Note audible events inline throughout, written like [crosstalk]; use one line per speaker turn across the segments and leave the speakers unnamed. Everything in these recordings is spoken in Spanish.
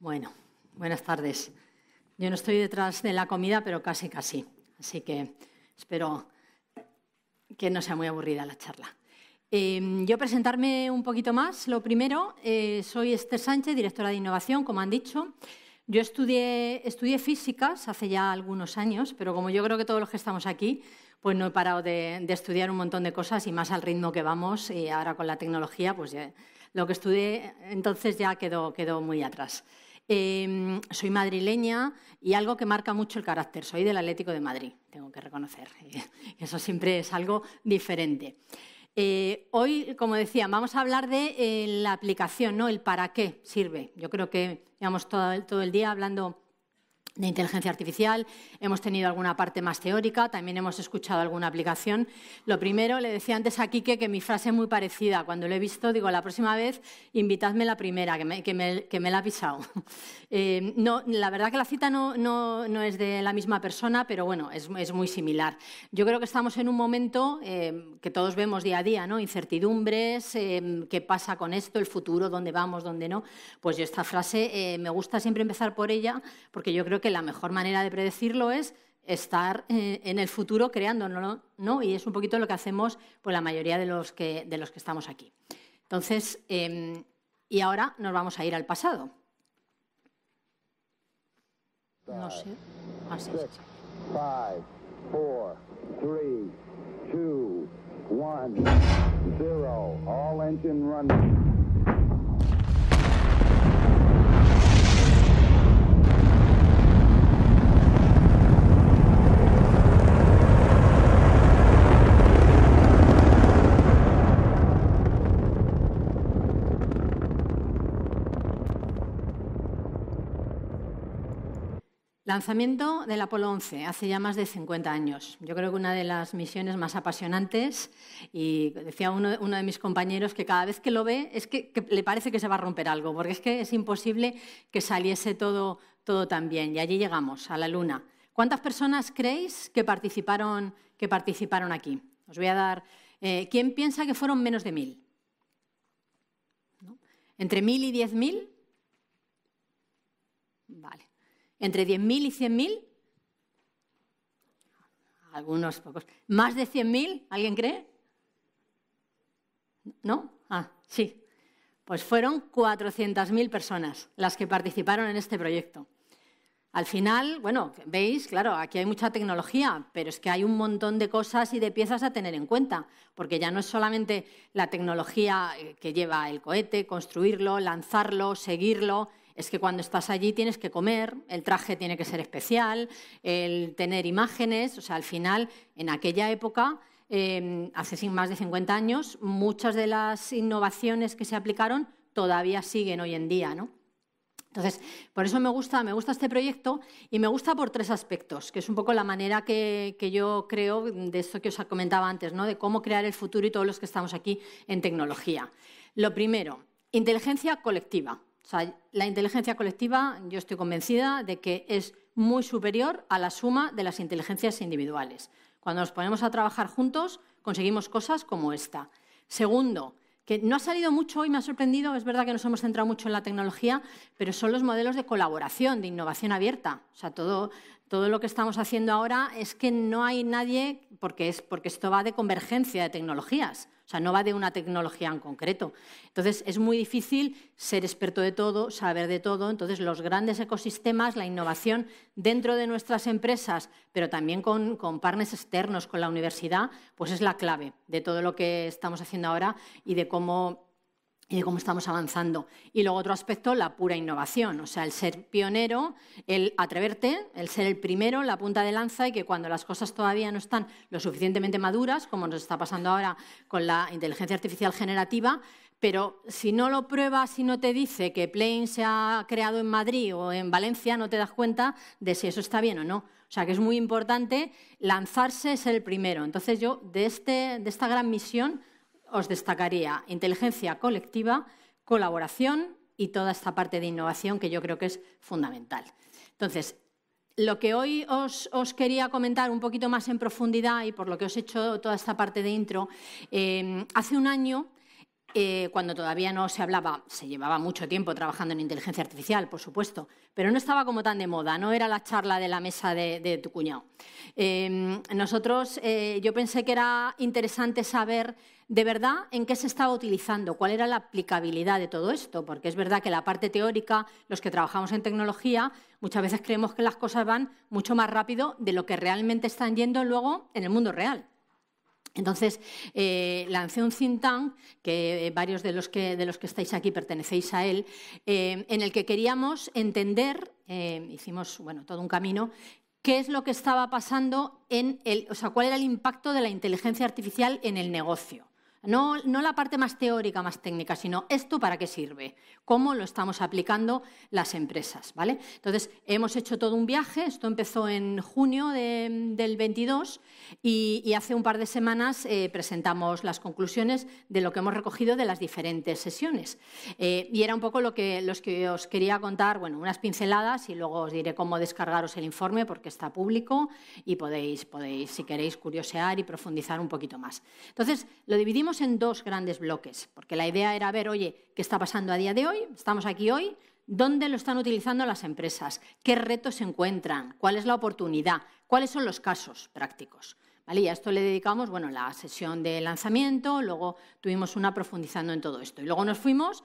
Bueno, buenas tardes. Yo no estoy detrás de la comida, pero casi, casi. Así que espero que no sea muy aburrida la charla. Em, yo presentarme un poquito más. Lo primero, eh, soy Esther Sánchez, directora de innovación, como han dicho. Yo estudié, estudié físicas hace ya algunos años, pero como yo creo que todos los que estamos aquí, pues no he parado de, estudiar un montón de cosas y más al ritmo que vamos y eh, ahora con la tecnología, pues lo que estudié entonces ya quedó, quedó muy atrás. Em, soy madrileña y algo que marca mucho el carácter. Soy del Atlético de Madrid, tengo que reconocer. [laughs] Eso siempre es algo diferente. Eh, hoy, como decía, vamos a hablar de eh, la aplicación, ¿no? El para qué sirve. Yo creo que llevamos todo el día hablando de inteligencia artificial, hemos tenido alguna parte más teórica, también hemos escuchado alguna aplicación. Lo primero, le decía antes a Quique que mi frase es muy parecida. Cuando lo he visto, digo, la próxima vez invitadme la primera, que me, que me, que me la ha pisado. [laughs] Eh, no, la verdad que la cita no, no, no, es de la misma persona, pero bueno, es, es, muy similar. Yo creo que estamos en un momento eh, que todos vemos día a día, ¿no? Incertidumbres, eh, qué pasa con esto, el futuro, dónde vamos, dónde no. Pues yo esta frase me gusta siempre empezar por ella, porque yo creo que la mejor manera de predecirlo es estar eh, en el futuro creándolo, ¿no? Y es un poquito lo que hacemos pues, la mayoría de los que, de los que estamos aquí. Entonces, em, y ahora nos vamos a ir al pasado. No sé. Lanzamiento del Apolo 11 hace ya más de 50 años. Yo creo que una de las misiones más apasionantes, y decía uno, de mis compañeros que cada vez que lo ve es que, le parece que se va a romper algo, porque es que es imposible que saliese todo, tan bien. Y allí llegamos, a la Luna. ¿Cuántas personas creéis que participaron, que participaron aquí? Os voy a dar. Eh, ¿Quién piensa que fueron menos de mil? ¿Entre mil y diez mil? entre 10.000 y 100.000, algunos pocos, más de 100.000, ¿alguien cree? ¿No? Ah, sí. Pues fueron 400.000 personas las que participaron en este proyecto. Al final, bueno, veis, claro, aquí hay mucha tecnología, pero es que hay un montón de cosas y de piezas a tener en cuenta, porque ya no es solamente la tecnología eh, que lleva el cohete, construirlo, lanzarlo, seguirlo, es que cuando estás allí tienes que comer, el traje tiene que ser especial, el tener imágenes, o sea, al final, en aquella época, em, hace más de 50 años, muchas de las innovaciones que se aplicaron todavía siguen hoy en día, Entonces, por eso me gusta, me gusta este proyecto y me gusta por tres aspectos, que es un poco la manera que, que, yo creo de esto que os comentaba antes, ¿no? de cómo crear el futuro y todos los que estamos aquí en tecnología. Lo primero, inteligencia colectiva. O sea, la inteligencia colectiva, yo estoy convencida de que es muy superior a la suma de las inteligencias individuales. Cuando nos ponemos a trabajar juntos, conseguimos cosas como esta. Segundo, que no ha salido mucho hoy, me ha sorprendido, es verdad que nos hemos centrado mucho en la tecnología, pero son los modelos de colaboración, de innovación abierta. O sea, todo, todo lo que estamos haciendo ahora es que no hay nadie, porque, es, porque esto va de convergencia de tecnologías. O sea, no va de una tecnología en concreto. Entonces, es muy difícil ser experto de todo, saber de todo. Entonces, los grandes ecosistemas, la innovación dentro de nuestras empresas, pero también con, con partners externos, con la universidad, pues es la clave de todo lo que estamos haciendo ahora y de cómo y de cómo estamos avanzando. Y luego otro aspecto, la pura innovación, o sea, el ser pionero, el atreverte, el ser el primero, la punta de lanza y que cuando las cosas todavía no están lo suficientemente maduras, como nos está pasando ahora con la inteligencia artificial generativa, pero si no lo pruebas, si no te dice que Plane se ha creado en Madrid o en Valencia, no te das cuenta de si eso está bien o no. O sea que es muy importante lanzarse, ser el primero. Entonces yo de, este, de esta gran misión os destacaría inteligencia colectiva, colaboración y toda esta parte de innovación que yo creo que es fundamental. Entonces, lo que hoy os, quería comentar un poquito más en profundidad y por lo que os he hecho toda esta parte de intro, eh, hace un año eh, cuando todavía no se hablaba, se llevaba mucho tiempo trabajando en inteligencia artificial, por supuesto, pero no estaba como tan de moda, no era la charla de la mesa de, tu cuñado. Em, nosotros, eh, yo pensé que era interesante saber de verdad en qué se estaba utilizando, cuál era la aplicabilidad de todo esto, porque es verdad que la parte teórica, los que trabajamos en tecnología, muchas veces creemos que las cosas van mucho más rápido de lo que realmente están yendo luego en el mundo real. Entonces, eh, lancé un think tank, que eh, varios de los que, de los que estáis aquí pertenecéis a él, eh, en el que queríamos entender, hicimos bueno, todo un camino, qué es lo que estaba pasando en el, o sea, cuál era el impacto de la inteligencia artificial en el negocio. No, no la parte más teórica, más técnica, sino esto para qué sirve, cómo lo estamos aplicando las empresas. ¿vale? Entonces, hemos hecho todo un viaje, esto empezó en junio del 22 y, hace un par de semanas eh, presentamos las conclusiones de lo que hemos recogido de las diferentes sesiones. Eh, y era un poco lo que, los que os quería contar, bueno, unas pinceladas y luego os diré cómo descargaros el informe porque está público y podéis, podéis si queréis, curiosear y profundizar un poquito más. Entonces, lo dividimos en dos grandes bloques, porque la idea era ver, oye, ¿qué está pasando a día de hoy? Estamos aquí hoy, ¿dónde lo están utilizando las empresas? ¿Qué retos se encuentran? ¿Cuál es la oportunidad? ¿Cuáles son los casos prácticos? ¿Vale? Y a esto le dedicamos bueno, la sesión de lanzamiento, luego tuvimos una profundizando en todo esto. Y luego nos fuimos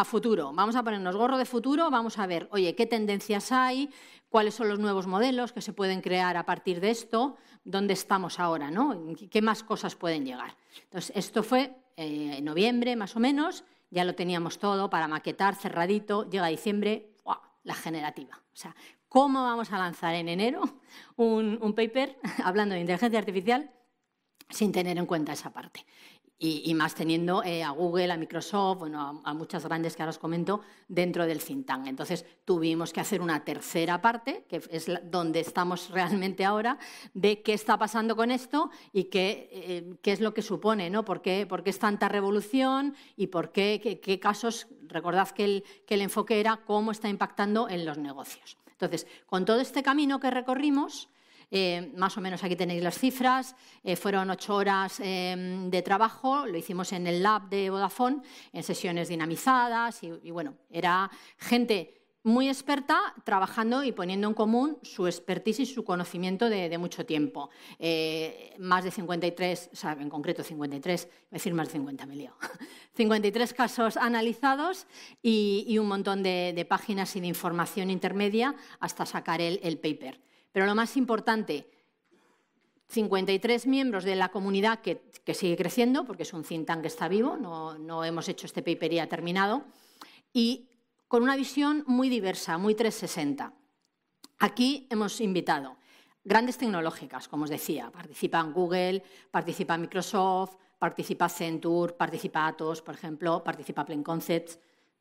a futuro. Vamos a ponernos gorro de futuro, vamos a ver, oye, qué tendencias hay, cuáles son los nuevos modelos que se pueden crear a partir de esto, dónde estamos ahora, ¿no? ¿Qué más cosas pueden llegar? Entonces, esto fue eh, en noviembre más o menos, ya lo teníamos todo para maquetar, cerradito, llega diciembre, la generativa. O sea, ¿cómo vamos a lanzar en enero un paper [laughs] hablando de inteligencia artificial sin tener en cuenta esa parte? Y, más teniendo eh, a Google, a Microsoft, bueno, a, muchas grandes que ahora os comento, dentro del think tank. Entonces tuvimos que hacer una tercera parte, que es donde estamos [laughs] realmente ahora, de qué está pasando con esto y qué, eh, es lo que supone, ¿no? ¿Por qué, es tanta revolución y por qué, qué, casos, recordad que el enfoque era cómo está impactando en los negocios. Entonces, con todo este camino que recorrimos, eh, más o menos aquí tenéis las cifras. Eh, fueron ocho horas em, de trabajo, lo hicimos en el lab de Vodafone, en sesiones dinamizadas y, bueno, era gente muy experta trabajando y poniendo en común su expertise y su conocimiento de, mucho tiempo. Eh, más de 53, o sea, en concreto 53, voy a decir más de 50, me 53 [laughs] casos analizados y, un montón de, páginas y de información intermedia hasta sacar el paper. Pero lo más importante, 53 miembros de la comunidad que, sigue creciendo, porque es un think tank que está vivo, no, hemos hecho este paper y ha terminado, y con una visión muy diversa, muy 360. Aquí hemos invitado grandes tecnológicas, como os decía, participan Google, participa Microsoft, participa Centur, participa Atos, por ejemplo, participa Plain Concepts,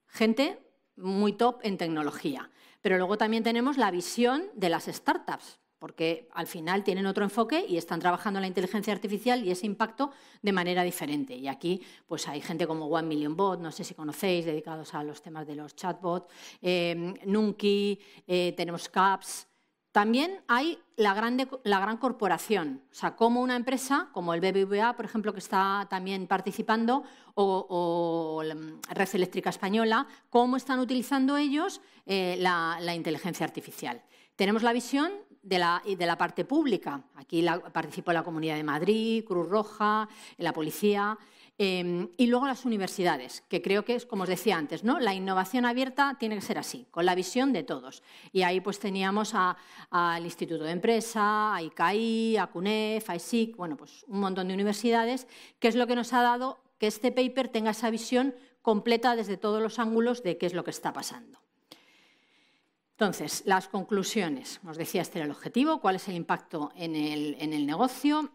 gente muy top en tecnología. Pero luego también tenemos la visión de las startups, porque al final tienen otro enfoque y están trabajando en la inteligencia artificial y ese impacto de manera diferente. Y aquí pues hay gente como One Million Bot, no sé si conocéis, dedicados a los temas de los chatbots, eh, Nunki, eh, tenemos CAPS, también hay la, gran corporación, o sea, cómo una empresa, como el BBVA, por ejemplo, que está también participando, o, Red Eléctrica Española, cómo están utilizando ellos eh, la, inteligencia artificial. Tenemos la visión de la, parte pública. Aquí participó la Comunidad de Madrid, Cruz Roja, la policía. Em, y luego las universidades, que creo que es, como os decía antes, ¿no? la innovación abierta tiene que ser así, con la visión de todos. Y ahí pues teníamos al Instituto de Empresa, a ICAI, a CUNEF, a ISIC, bueno, pues un montón de universidades, que es lo que nos ha dado que este paper tenga esa visión completa desde todos los ángulos de qué es lo que está pasando. Entonces, las conclusiones. Os decía, este era el objetivo, cuál es el impacto en el, en el negocio.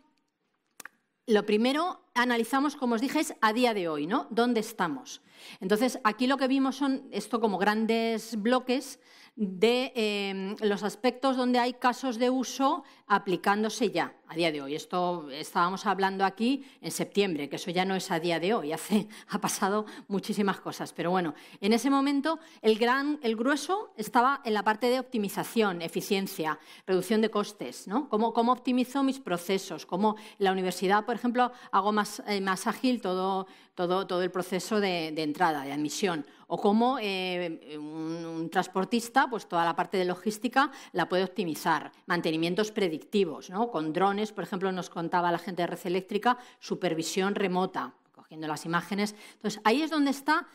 Lo primero, analizamos, como os dije, a día de hoy, ¿no? ¿Dónde estamos? Entonces, aquí lo que vimos son esto como grandes bloques de eh, los aspectos donde hay casos de uso aplicándose ya a día de hoy. Esto estábamos hablando aquí en septiembre, que eso ya no es a día de hoy, [laughs] hace, ha pasado muchísimas cosas. Pero bueno, en ese momento el, gran, el grueso estaba en la parte de optimización, eficiencia, reducción de costes, ¿no? ¿Cómo, cómo optimizo mis procesos? ¿Cómo la universidad, por ejemplo, hago más eh, más, ágil todo, todo, todo, el proceso de, entrada, de admisión, o cómo eh, un, transportista, pues toda la parte de logística la puede optimizar. Mantenimientos predictivos, ¿no? con drones, por ejemplo, nos contaba la gente de Red Eléctrica, supervisión remota, cogiendo las imágenes. Entonces, ahí es donde está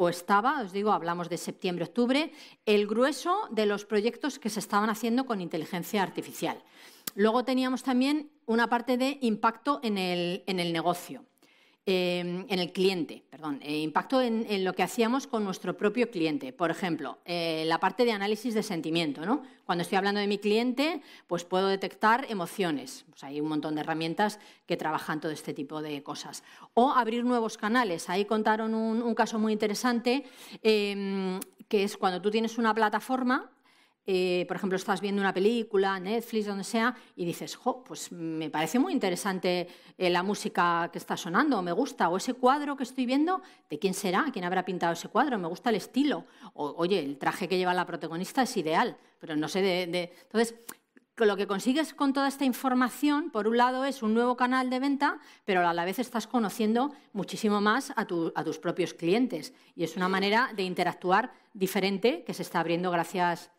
o estaba, os digo, hablamos de septiembre, octubre, el grueso de los proyectos que se estaban haciendo con inteligencia artificial. Luego teníamos también una parte de impacto en el, negocio, eh, en el cliente, perdón, eh, impacto en, lo que hacíamos con nuestro propio cliente. Por ejemplo, eh, la parte de análisis de sentimiento. ¿no? Cuando estoy hablando de mi cliente, pues puedo detectar emociones. Pues hay un montón de herramientas que trabajan todo este tipo de cosas. O abrir nuevos canales. Ahí contaron un caso muy interesante, que es cuando tú tienes una plataforma eh, por ejemplo, estás viendo una película, Netflix, donde sea, y dices, jo, pues me parece muy interesante eh, la música que está sonando, o me gusta, o ese cuadro que estoy viendo, ¿de quién será? ¿Quién habrá pintado ese cuadro? Me gusta el estilo. O, oye, el traje que lleva la protagonista es ideal, pero no sé de... Entonces, lo que consigues con toda esta información, por un lado, es un nuevo canal de venta, pero a la vez estás conociendo muchísimo más a, a tus propios clientes. Y es una manera de interactuar diferente que se está abriendo gracias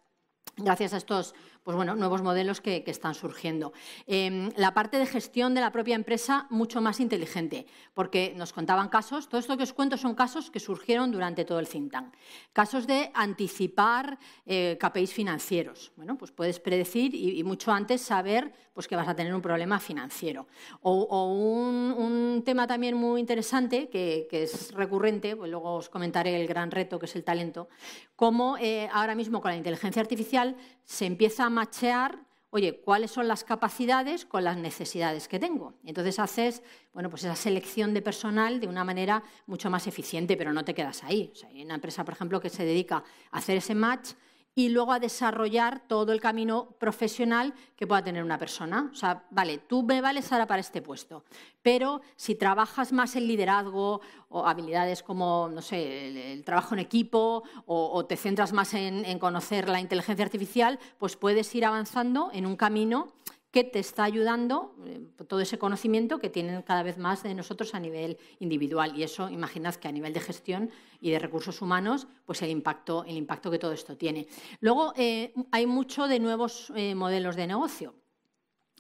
gracias a estos pues bueno, nuevos modelos que, están surgiendo. Em, la parte de gestión de la propia empresa mucho más inteligente, porque nos contaban casos, todo esto que os cuento son casos que surgieron durante todo el think tank. Casos de anticipar eh, KPIs financieros. Bueno, pues puedes predecir y, mucho antes saber pues, que vas a tener un problema financiero. O, un, tema también muy interesante que, es recurrente, pues luego os comentaré el gran reto que es el talento, cómo eh, ahora mismo con la inteligencia artificial se empieza machear, oye, cuáles son las capacidades con las necesidades que tengo. Entonces haces, bueno, pues esa selección de personal de una manera mucho más eficiente, pero no te quedas ahí. hay una empresa, por ejemplo, que se dedica a hacer ese match y luego a desarrollar todo el camino profesional que pueda tener una persona. O sea, vale, tú me vales ahora para este puesto, pero si trabajas más en liderazgo o habilidades como, no sé, el, trabajo en equipo o, te centras más en conocer la inteligencia artificial, pues puedes ir avanzando en un camino que te está ayudando eh, todo ese conocimiento que tienen cada vez más de nosotros a nivel individual. Y eso, imaginad que a nivel de gestión y de recursos humanos, pues el impacto, que todo esto tiene. Luego, eh, hay mucho de nuevos eh, modelos de negocio.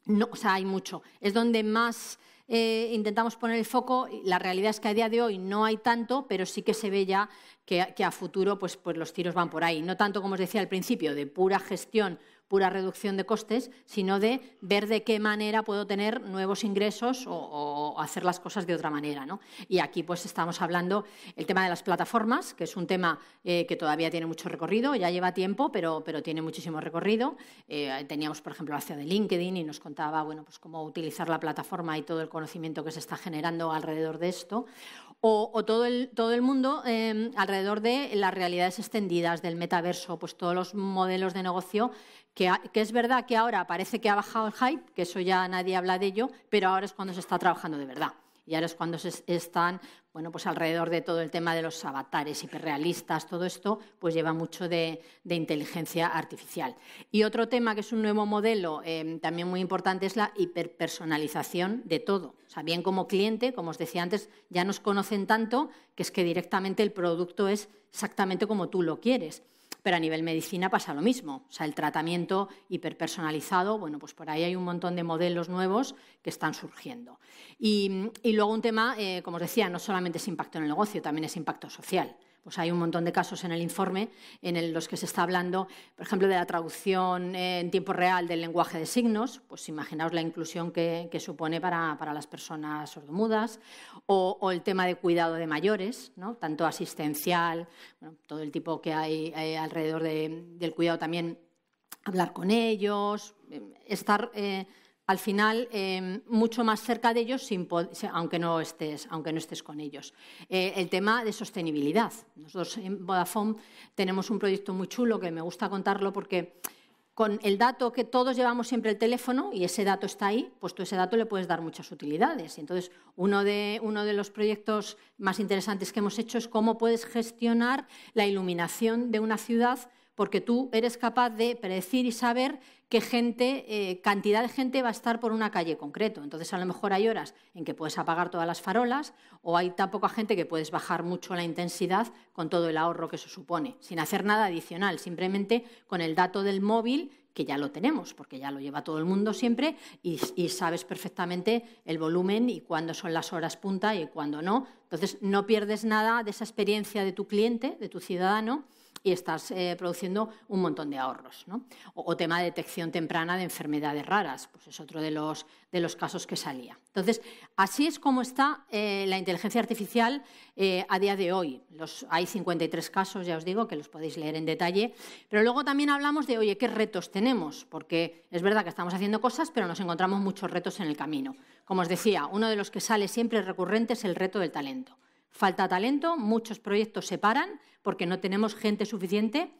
No, o sea, hay mucho. Es donde más intentamos poner el foco. La realidad es que a día de hoy no hay tanto, pero sí que se ve ya que, a futuro pues, pues, los tiros van por ahí. No tanto, como os decía al principio, de pura gestión pura reducción de costes, sino de ver de qué manera puedo tener nuevos ingresos o, hacer las cosas de otra manera. Y aquí pues estamos hablando el tema de las plataformas, que es un tema eh, que todavía tiene mucho recorrido, ya lleva tiempo, pero, tiene muchísimo recorrido. Eh, teníamos, por ejemplo, la de LinkedIn y nos contaba bueno, pues cómo utilizar la plataforma y todo el conocimiento que se está generando alrededor de esto. O, todo, el, mundo eh, alrededor de las realidades extendidas, del metaverso, pues todos los modelos de negocio que, es verdad que ahora parece que ha bajado el hype, que eso ya nadie habla de ello, pero ahora es cuando se está trabajando de verdad. Y ahora es cuando se están, bueno, pues alrededor de todo el tema de los avatares hiperrealistas, todo esto, pues lleva mucho de, inteligencia artificial. Y otro tema que es un nuevo modelo em, también muy importante es la hiperpersonalización de todo. O sea, bien como cliente, como os decía antes, ya nos conocen tanto que es que directamente el producto es exactamente como tú lo quieres pero a nivel medicina pasa lo mismo. O sea, el tratamiento hiperpersonalizado, bueno, pues por ahí hay un montón de modelos nuevos que están surgiendo. Y, luego un tema, eh, como os decía, no solamente es impacto en el negocio, también es impacto social pues hay un montón de casos en el informe en los que se está hablando, por ejemplo, de la traducción en tiempo real del lenguaje de signos, pues imaginaos la inclusión que, supone para, las personas sordomudas, o, el tema de cuidado de mayores, tanto asistencial, todo el tipo que hay alrededor del cuidado también, hablar con ellos, em, estar... Eh, al final em, mucho más cerca de ellos, aunque, no estés, aunque no estés con ellos. Eh, el tema de sostenibilidad. Nosotros en Vodafone tenemos un proyecto muy chulo que me gusta contarlo porque con el dato que todos llevamos siempre el teléfono y ese dato está ahí, pues tú ese dato le puedes dar muchas utilidades. Entonces, uno de, uno de los proyectos más interesantes que hemos hecho es cómo puedes gestionar la iluminación de una ciudad porque tú eres capaz de predecir y saber qué gente, eh, cantidad de gente va a estar por una calle concreto. Entonces, a lo mejor hay horas en que puedes apagar todas las farolas o hay tan poca gente que puedes bajar mucho la intensidad con todo el ahorro que se supone, sin hacer nada adicional, simplemente con el dato del móvil que ya lo tenemos, porque ya lo lleva todo el mundo siempre y sabes perfectamente el volumen y cuándo son las horas punta y cuándo no. Entonces, no pierdes nada de esa experiencia de tu cliente, de tu ciudadano y estás eh, produciendo un montón de ahorros. ¿no? O, tema de detección temprana de enfermedades raras, pues es otro de los, casos que salía. Entonces, así es como está eh, la inteligencia artificial eh, a día de hoy. hay 53 casos, ya os digo, que los podéis leer en detalle, pero luego también hablamos de, oye, ¿qué retos tenemos? Porque es verdad que estamos haciendo cosas, pero nos encontramos muchos retos en el camino. Como os decía, uno de los que sale siempre recurrente es el reto del talento. Falta talento, muchos proyectos se paran porque no tenemos gente suficiente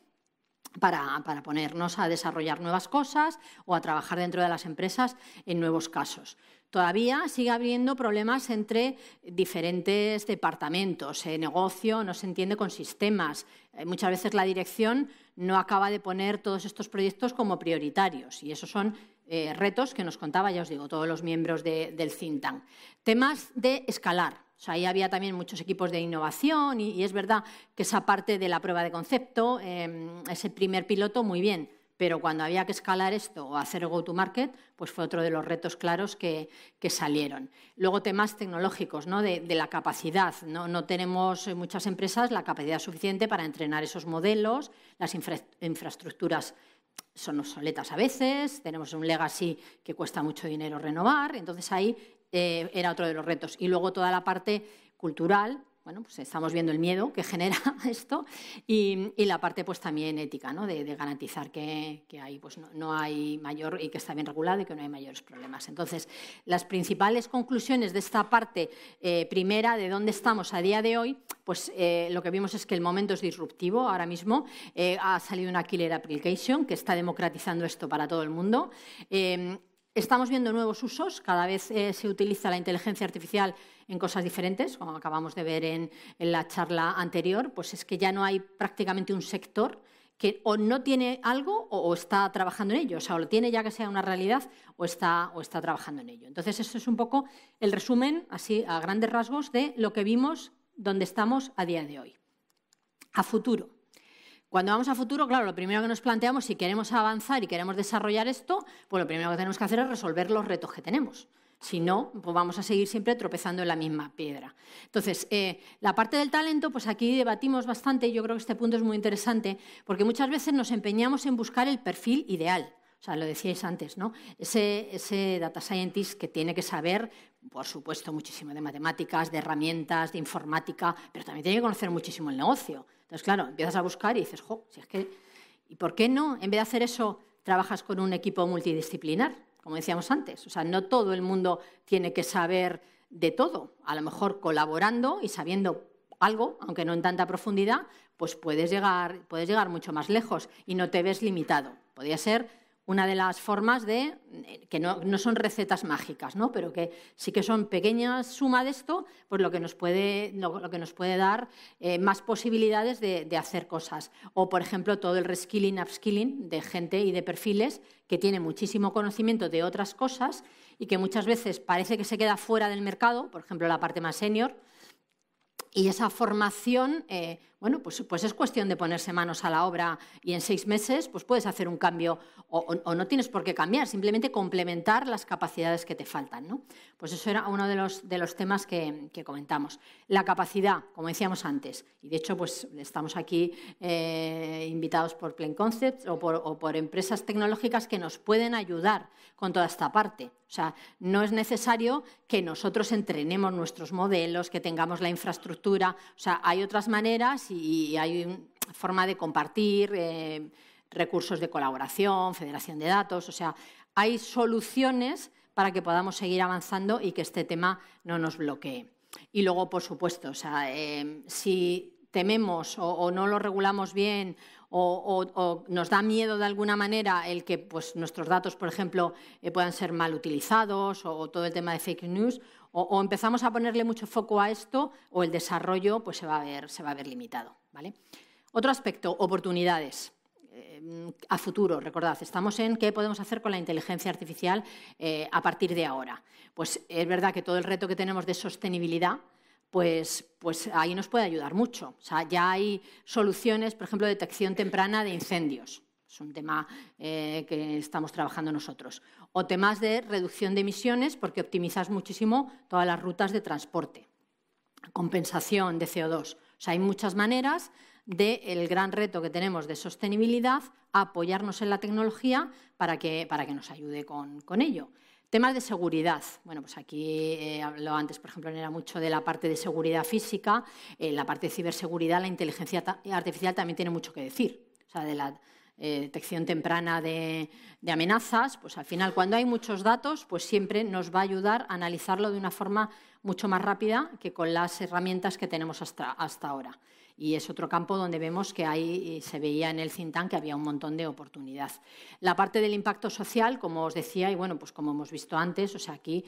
para, ponernos a desarrollar nuevas cosas o a trabajar dentro de las empresas en nuevos casos. Todavía sigue habiendo problemas entre diferentes departamentos. El eh, negocio no se entiende con sistemas. Eh, muchas veces la dirección no acaba de poner todos estos proyectos como prioritarios y esos son eh, retos que nos contaba, ya os digo, todos los miembros del CINTAN. Temas de escalar o sea, ahí había también muchos equipos de innovación y, es verdad que esa parte de la prueba de concepto, em, ese primer piloto, muy bien. Pero cuando había que escalar esto o hacer go-to-market, pues fue otro de los retos claros que, salieron. Luego temas tecnológicos, ¿no? de, la capacidad. ¿no? tenemos muchas empresas la capacidad suficiente para entrenar esos modelos, las infraestructuras son obsoletas a veces, tenemos un legacy que cuesta mucho dinero renovar, entonces ahí eh, era otro de los retos. Y luego toda la parte cultural, bueno, pues estamos viendo el miedo que [laughs] genera esto y, la parte pues también ética, de, garantizar que, hay, pues, no, hay mayor y que está bien regulado y que no hay mayores problemas. Entonces, las principales conclusiones de esta parte eh, primera de dónde estamos a día de hoy, pues eh, lo que vimos es que el momento es disruptivo ahora mismo. ha salido una killer application que está democratizando esto para todo el mundo. Estamos viendo nuevos usos, cada vez eh, se utiliza la inteligencia artificial en cosas diferentes, como acabamos de ver en, la charla anterior, pues es que ya no hay prácticamente un sector que o no tiene algo o, está trabajando en ello, o o lo tiene ya que sea una realidad o está, o está trabajando en ello. Entonces, eso es un poco el resumen, así a grandes rasgos, de lo que vimos, donde estamos a día de hoy. A futuro. Cuando vamos a futuro, claro, lo primero que nos planteamos si queremos avanzar y queremos desarrollar esto, pues lo primero que tenemos que hacer es resolver los retos que tenemos. Si no, pues vamos a seguir siempre tropezando en la misma piedra. Entonces, eh, la parte del talento, pues aquí debatimos bastante y yo creo que este punto es muy interesante porque muchas veces nos empeñamos en buscar el perfil ideal. O sea, lo decíais antes, ¿no? Ese, data scientist que tiene que saber, por supuesto, muchísimo de matemáticas, de herramientas, de informática, pero también tiene que conocer muchísimo el negocio. Entonces, claro, empiezas a buscar y dices, jo, si es que, ¿y por qué no? En vez de hacer eso, trabajas con un equipo multidisciplinar, como decíamos antes. O sea, no todo el mundo tiene que saber de todo. A lo mejor colaborando y sabiendo algo, aunque no en tanta profundidad, pues puedes llegar mucho más lejos y no te ves limitado. Podría ser una de las formas de, eh, que no, son recetas mágicas, ¿no? pero que sí que son pequeñas suma de esto, pues lo que nos puede, que nos puede dar eh, más posibilidades de, de, hacer cosas. O, por ejemplo, todo el reskilling, upskilling de gente y de perfiles que tiene muchísimo conocimiento de otras cosas y que muchas veces parece que se queda fuera del mercado, por ejemplo, la parte más senior, y esa formación, eh, bueno, pues, pues, es cuestión de ponerse manos a la obra y en seis meses pues puedes hacer un cambio o, o no tienes por qué cambiar, simplemente complementar las capacidades que te faltan. ¿no? Pues eso era uno de los, temas que, comentamos. La capacidad, como decíamos antes, y de hecho pues, estamos aquí eh, invitados por Plain Concepts o por, empresas tecnológicas que nos pueden ayudar con toda esta parte. O sea, no es necesario que nosotros entrenemos nuestros modelos, que tengamos la infraestructura. O sea, hay otras maneras y, hay forma de compartir eh, recursos de colaboración, federación de datos. O sea, hay soluciones para que podamos seguir avanzando y que este tema no nos bloquee. Y luego, por supuesto, em, si tememos o, no lo regulamos bien o, nos da miedo de alguna manera el que pues, nuestros datos, por ejemplo, eh, puedan ser mal utilizados o, todo el tema de fake news, o, empezamos a ponerle mucho foco a esto o el desarrollo pues, se, va a ver, se va a ver limitado. ¿vale? Otro aspecto, oportunidades a futuro, recordad, estamos en qué podemos hacer con la inteligencia artificial eh, a partir de ahora. Pues es verdad que todo el reto que tenemos de sostenibilidad, pues, pues ahí nos puede ayudar mucho. ya hay soluciones, por ejemplo, detección temprana de incendios. Es un tema eh, que estamos trabajando nosotros. O temas de reducción de emisiones, porque optimizas muchísimo todas las rutas de transporte. Compensación de CO2. O sea, hay muchas maneras del gran reto que tenemos de sostenibilidad, apoyarnos en la tecnología para que, para que nos ayude con, con ello. Temas de seguridad. Bueno, pues aquí eh, habló antes, por ejemplo, era mucho de la parte de seguridad física, eh, la parte de ciberseguridad, la inteligencia artificial también tiene mucho que decir. O sea, de la eh, detección temprana de, amenazas, pues al final, cuando hay muchos datos, pues siempre nos va a ayudar a analizarlo de una forma mucho más rápida que con las herramientas que tenemos hasta ahora. Y es otro campo donde vemos que ahí eh, se veía en el Cintán que había un montón de oportunidad. La parte del impacto social, como os decía, y bueno, pues como hemos visto antes, o sea, aquí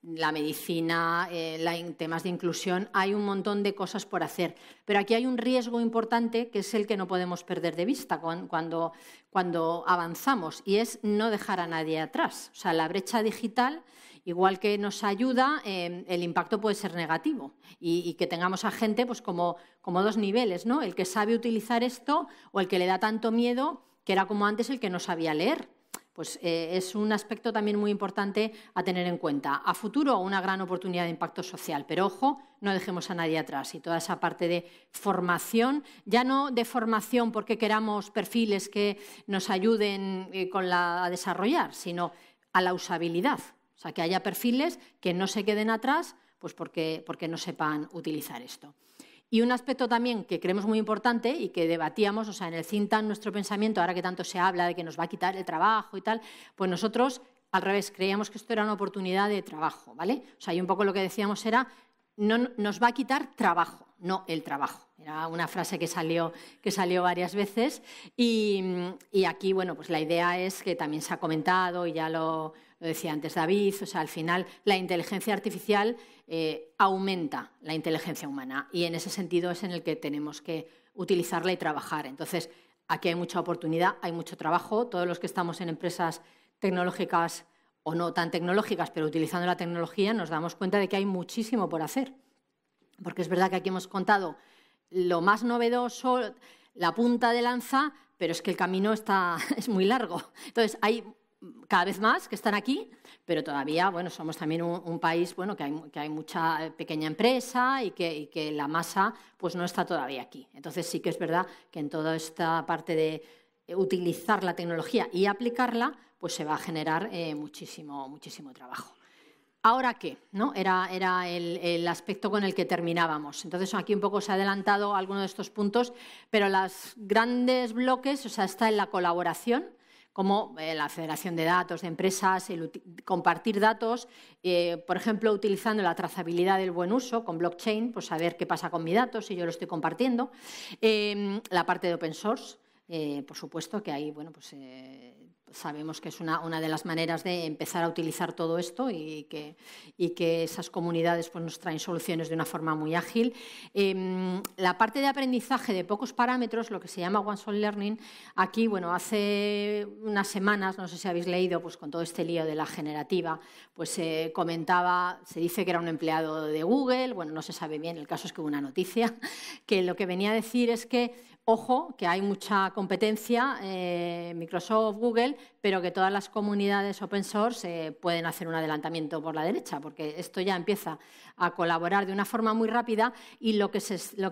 la medicina, eh, temas de inclusión, hay un montón de cosas por hacer. Pero aquí hay un riesgo importante que es el que no podemos perder de vista cuando avanzamos y es no dejar a nadie atrás. O sea, la brecha digital Igual que nos ayuda, em, el impacto puede ser negativo y, que tengamos a gente pues, como, dos niveles, ¿no? El que sabe utilizar esto o el que le da tanto miedo que era como antes el que no sabía leer. Pues eh, es un aspecto también muy importante a tener en cuenta. A futuro, una gran oportunidad de impacto social, pero ojo, no dejemos a nadie atrás y toda esa parte de formación, ya no de formación porque queramos perfiles que nos ayuden eh, con la, a desarrollar, sino a la usabilidad, o sea, que haya perfiles que no se queden atrás pues porque, no sepan utilizar esto. Y un aspecto también que creemos muy importante y que debatíamos, o sea, en el CINTA nuestro pensamiento, ahora que tanto se habla de que nos va a quitar el trabajo y tal, pues nosotros al revés, creíamos que esto era una oportunidad de trabajo, ¿vale? O sea, y un poco lo que decíamos era no, nos va a quitar trabajo, no el trabajo. Era una frase que salió, que salió varias veces y, y aquí, bueno, pues la idea es que también se ha comentado y ya lo, lo decía antes David, o sea, al final la inteligencia artificial eh, aumenta la inteligencia humana y en ese sentido es en el que tenemos que utilizarla y trabajar. Entonces, aquí hay mucha oportunidad, hay mucho trabajo, todos los que estamos en empresas tecnológicas o no tan tecnológicas, pero utilizando la tecnología, nos damos cuenta de que hay muchísimo por hacer. Porque es verdad que aquí hemos contado lo más novedoso, la punta de lanza, pero es que el camino está, [laughs] es muy largo. Entonces, hay cada vez más que están aquí, pero todavía bueno, somos también un, país bueno, que, hay, mucha eh, pequeña empresa y que, la masa pues, no está todavía aquí. Entonces sí que es verdad que en toda esta parte de utilizar la tecnología y aplicarla, pues se va a generar eh, muchísimo, trabajo. Ahora qué, ¿no? Era, el, el, aspecto con el que terminábamos. Entonces aquí un poco se ha adelantado alguno de estos puntos, pero los grandes bloques, o sea, está en la colaboración, como eh, la federación de datos de empresas, el compartir datos, eh, por ejemplo, utilizando la trazabilidad del buen uso con blockchain, pues saber qué pasa con mis datos si yo lo estoy compartiendo, em, la parte de open source. Eh, por supuesto que hay, bueno, pues sabemos que es una, de las maneras de empezar a utilizar todo esto y que, esas comunidades pues, nos traen soluciones de una forma muy ágil. Em, la parte de aprendizaje de pocos parámetros, lo que se llama one shot learning, aquí, bueno, hace unas semanas, no sé si habéis leído, pues con todo este lío de la generativa, pues se eh, comentaba, se dice que era un empleado de Google, bueno, no se sabe bien, el caso es que hubo una noticia, [laughs] que lo que venía a decir es que, ojo, que hay mucha competencia, eh, Microsoft, Google, pero que todas las comunidades open source eh, pueden hacer un adelantamiento por la derecha, porque esto ya empieza a colaborar de una forma muy rápida y lo que,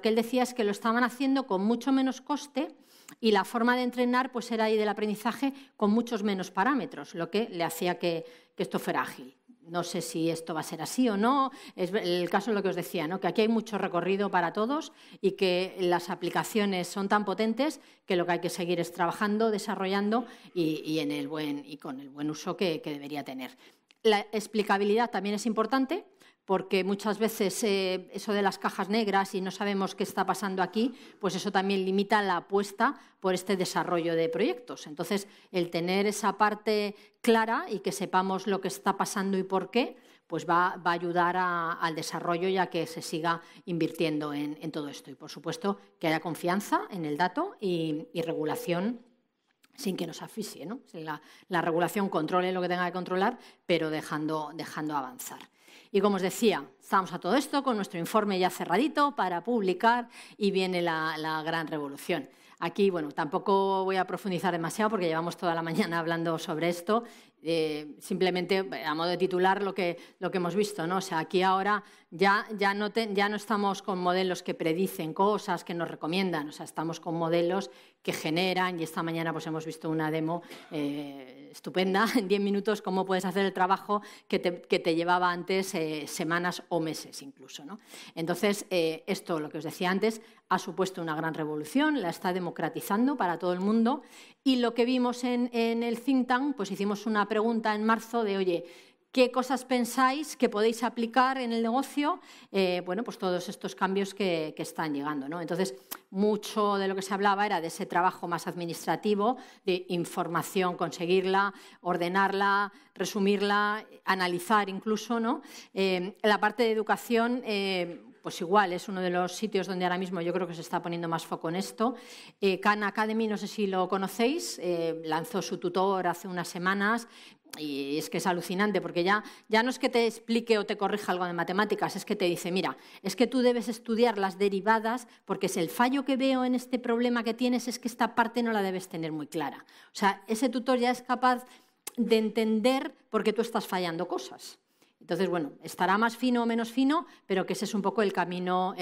él decía es que lo estaban haciendo con mucho menos coste y la forma de entrenar pues era ahí del aprendizaje con muchos menos parámetros, lo que le hacía que esto fuera ágil no sé si esto va a ser así o no. Es el caso de lo que os decía, que aquí hay mucho recorrido para todos y que las aplicaciones son tan potentes que lo que hay que seguir es trabajando, desarrollando y, en y con el buen uso que debería tener. La explicabilidad también es importante porque muchas veces eh, eso de las cajas negras y no sabemos qué está pasando aquí, pues eso también limita la apuesta por este desarrollo de proyectos. Entonces, el tener esa parte clara y que sepamos lo que está pasando y por qué, pues va, a ayudar al desarrollo ya que se siga invirtiendo en, todo esto. Y, por supuesto, que haya confianza en el dato y, regulación sin que nos asfixie. ¿no? La, la, regulación controle lo que tenga que controlar, pero dejando, dejando avanzar. Y como os decía, estamos a todo esto con nuestro informe ya cerradito para publicar y viene la, gran revolución. Aquí, bueno, tampoco voy a profundizar demasiado porque llevamos toda la mañana hablando sobre esto eh, simplemente eh, a modo de titular lo que, lo que hemos visto, ¿no? O sea, aquí ahora ya, no estamos con modelos que predicen cosas, que nos recomiendan, o sea, estamos con modelos que generan, y esta mañana pues hemos visto una demo eh, estupenda, [laughs] en 10 minutos, cómo puedes hacer el trabajo que te, llevaba antes semanas o meses incluso, ¿no? Entonces, esto, lo que os decía antes, ha supuesto una gran revolución, la está democratizando para todo el mundo. Y lo que vimos en, el think tank, pues hicimos una pregunta en marzo de, oye, ¿qué cosas pensáis que podéis aplicar en el negocio? Eh, bueno, pues todos estos cambios que, están llegando. ¿no? Entonces, mucho de lo que se hablaba era de ese trabajo más administrativo, de información, conseguirla, ordenarla, resumirla, analizar incluso. ¿no? Eh, la parte de educación... Eh, pues igual es uno de los sitios donde ahora mismo yo creo que se está poniendo más foco en esto. Eh, Khan Academy, no sé si lo conocéis, eh, lanzó su tutor hace unas semanas. Y es que es alucinante, porque ya, ya no es que te explique o te corrija algo de matemáticas, es que te dice, mira, es que tú debes estudiar las derivadas, porque es el fallo que veo en este problema que tienes es que esta parte no la debes tener muy clara. O sea, ese tutor ya es capaz de entender por qué tú estás fallando cosas. Entonces, bueno, estará más fino o menos fino, pero que ese es un poco el camino,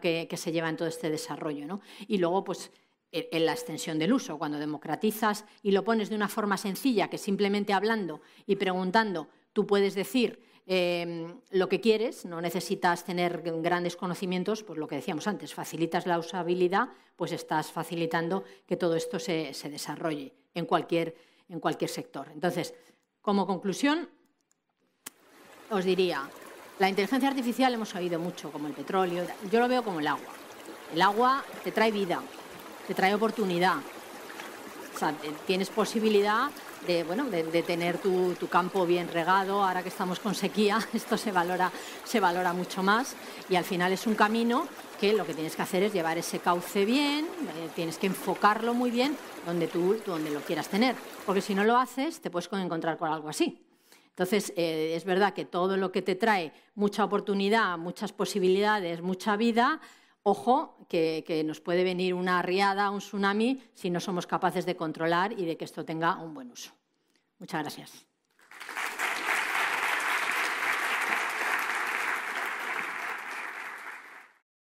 que, se lleva en todo este desarrollo. Y luego, pues, en la extensión del uso, cuando democratizas y lo pones de una forma sencilla, que simplemente hablando y preguntando, tú puedes decir eh, lo que quieres, no necesitas tener grandes conocimientos, pues lo que decíamos antes, facilitas la usabilidad, pues estás facilitando que todo esto se, desarrolle en cualquier sector. Entonces, como conclusión, os diría, la inteligencia artificial hemos oído mucho, como el petróleo, yo lo veo como el agua. El agua te trae vida, te trae oportunidad, o sea, tienes posibilidad de, bueno, de, tener tu, campo bien regado, ahora que estamos con sequía, [laughs] esto se valora, se valora mucho más y al final es un camino que lo que tienes que hacer es llevar ese cauce bien, eh, tienes que enfocarlo muy bien donde tú donde lo quieras tener, porque si no lo haces te puedes encontrar con algo así. Entonces, eh, es verdad que todo lo que te trae mucha oportunidad, muchas posibilidades, mucha vida, ojo, que, que, nos puede venir una riada, un tsunami, si no somos capaces de controlar y de que esto tenga un buen uso. Muchas gracias.